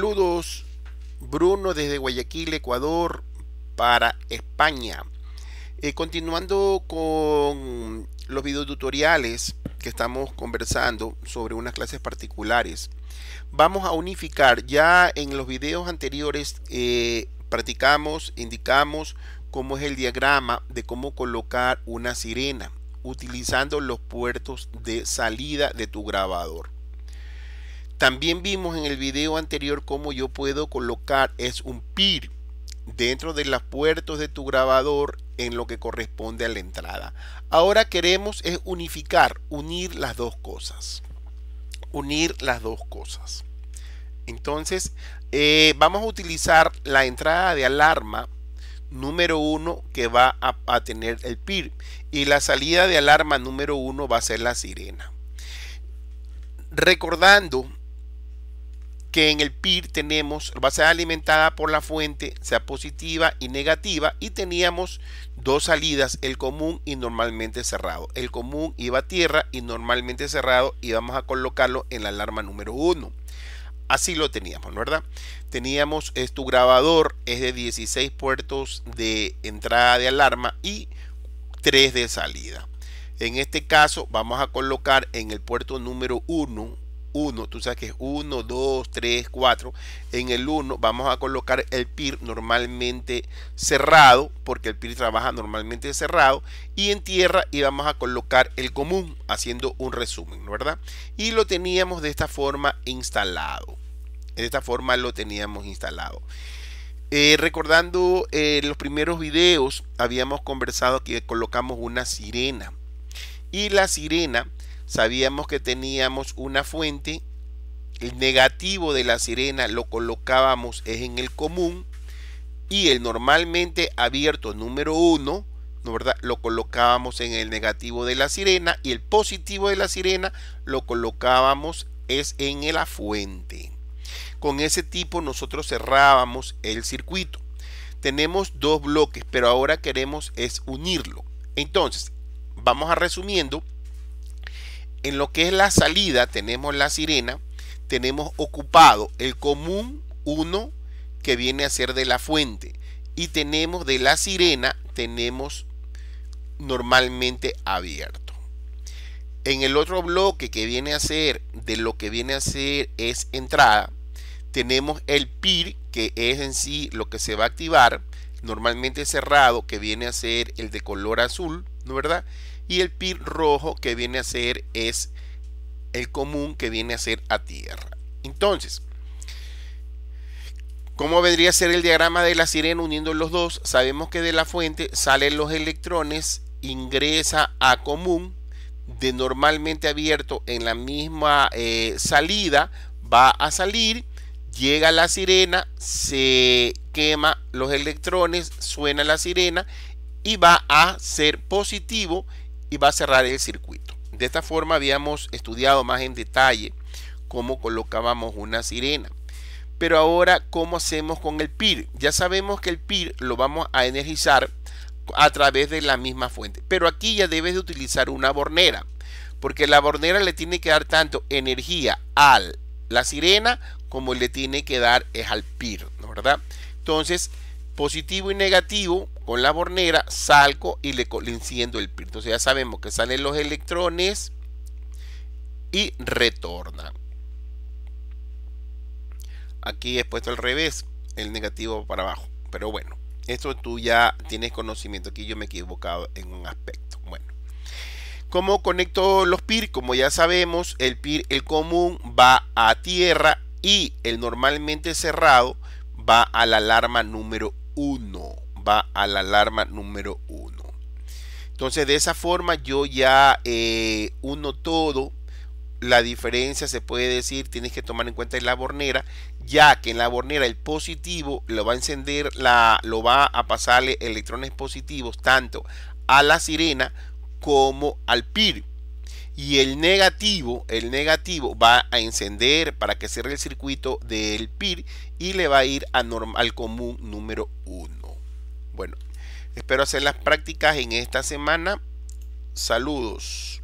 Saludos, Bruno desde Guayaquil, Ecuador, para España. Eh, continuando con los videotutoriales que estamos conversando sobre unas clases particulares, vamos a unificar. Ya en los videos anteriores eh, practicamos, indicamos cómo es el diagrama de cómo colocar una sirena utilizando los puertos de salida de tu grabador. También vimos en el video anterior cómo yo puedo colocar es un PIR dentro de los puertos de tu grabador en lo que corresponde a la entrada. Ahora queremos es unificar, unir las dos cosas. Unir las dos cosas. Entonces, eh, vamos a utilizar la entrada de alarma número 1 que va a, tener el PIR y la salida de alarma número uno va a ser la sirena. Recordando que en el PIR tenemos va a ser alimentada por la fuente, sea positiva y negativa, y teníamos dos salidas, el común y normalmente cerrado. El común iba a tierra y normalmente cerrado y vamos a colocarlo en la alarma número 1. Así lo teníamos, ¿verdad? Teníamos es tu grabador, es de 16 puertos de entrada de alarma y 3 de salida. En este caso vamos a colocar en el puerto número 1 1, tú sabes que es 1, 2, 3, 4. En el 1 vamos a colocar el PIR normalmente cerrado, porque el PIR trabaja normalmente cerrado. Y en tierra íbamos a colocar el común, haciendo un resumen, ¿verdad? Y lo teníamos de esta forma instalado. De esta forma lo teníamos instalado. Eh, recordando eh, los primeros videos, habíamos conversado que colocamos una sirena. Y la sirena sabíamos que teníamos una fuente, el negativo de la sirena lo colocábamos es en el común y el normalmente abierto número 1 verdad? lo colocábamos en el negativo de la sirena y el positivo de la sirena lo colocábamos es en la fuente. Con ese tipo nosotros cerrábamos el circuito. Tenemos dos bloques, pero ahora queremos es unirlo. Entonces, vamos a resumiendo en lo que es la salida tenemos la sirena, tenemos ocupado el común 1 que viene a ser de la fuente y tenemos de la sirena, tenemos normalmente abierto. En el otro bloque que viene a ser de lo que viene a ser es entrada, tenemos el PIR que es en sí lo que se va a activar, normalmente cerrado que viene a ser el de color azul, ¿no verdad? y el PIB rojo que viene a ser es el común que viene a ser a tierra. Entonces, ¿Cómo vendría a ser el diagrama de la sirena uniendo los dos? Sabemos que de la fuente salen los electrones, ingresa a común, de normalmente abierto en la misma eh, salida, va a salir, llega la sirena, se quema los electrones, suena la sirena y va a ser positivo y va a cerrar el circuito. De esta forma habíamos estudiado más en detalle cómo colocábamos una sirena. Pero ahora, ¿cómo hacemos con el PIR? Ya sabemos que el PIR lo vamos a energizar a través de la misma fuente. Pero aquí ya debes de utilizar una bornera, porque la bornera le tiene que dar tanto energía a la sirena como le tiene que dar es al PIR, ¿no? ¿verdad? Entonces, positivo y negativo con la bornera, salgo y le, enciendo el PIR. Entonces ya sabemos que salen los electrones y retorna Aquí he puesto al revés, el negativo para abajo. Pero bueno, esto tú ya tienes conocimiento. Aquí yo me he equivocado en un aspecto. Bueno, ¿cómo conecto los PIR? Como ya sabemos, el PIR, el común, va a tierra y el normalmente cerrado va a la alarma número 1. Va a la alarma número 1. Entonces de esa forma yo ya eh, uno todo. La diferencia se puede decir, tienes que tomar en cuenta en la bornera, ya que en la bornera el positivo lo va a encender, la, lo va a pasarle electrones positivos tanto a la sirena como al PIR y el negativo, el negativo va a encender para que cierre el circuito del PIR y le va a ir a normal común número 1. Bueno, espero hacer las prácticas en esta semana. Saludos.